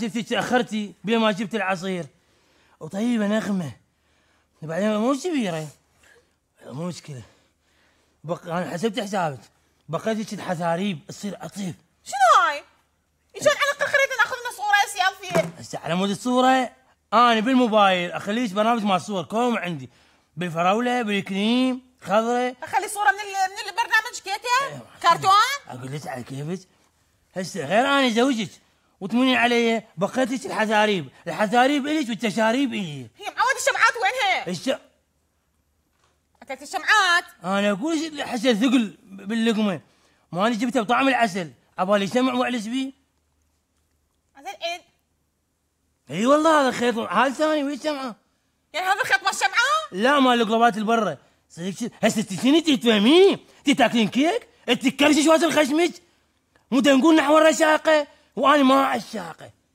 جبتي تاخرتي بما جبت العصير وطيبه نغمه بعدين مو كبيره مو مشكله بق... انا حسبت حسابك بقيت هيك تصير اطيب شنو هاي؟ شلون على الاقل خليتنا ناخذ لنا صوره سيلفي هسه على مود الصوره انا بالموبايل اخليش برنامج مال صور كوم عندي بالفراوله بالكريم خضره اخلي صوره من ال... من البرنامج كيتها إيه، كرتون اقول لك على كيفك هسه غير انا زوجك وتموني علي بقيتك الحزاريب الحزاريب الك والتشاريب الي هي معود الشمعات وينها الش... اكلت الشمعات انا اقول حسن ثقل باللقمه ما انا جبتها بطعم العسل عبالي شمع واعلس بيه هذا العيد اي والله هذا خيط هذا ثاني وين شمعه يعني هذا خيط ما الشمعه لا مال القلوبات البرة صدق هسه تفهمين؟ انت تاكلين كيك إيه تكرشي شواز خشمك مو تنقول نحو الرشاقه وأنا ما عشاقه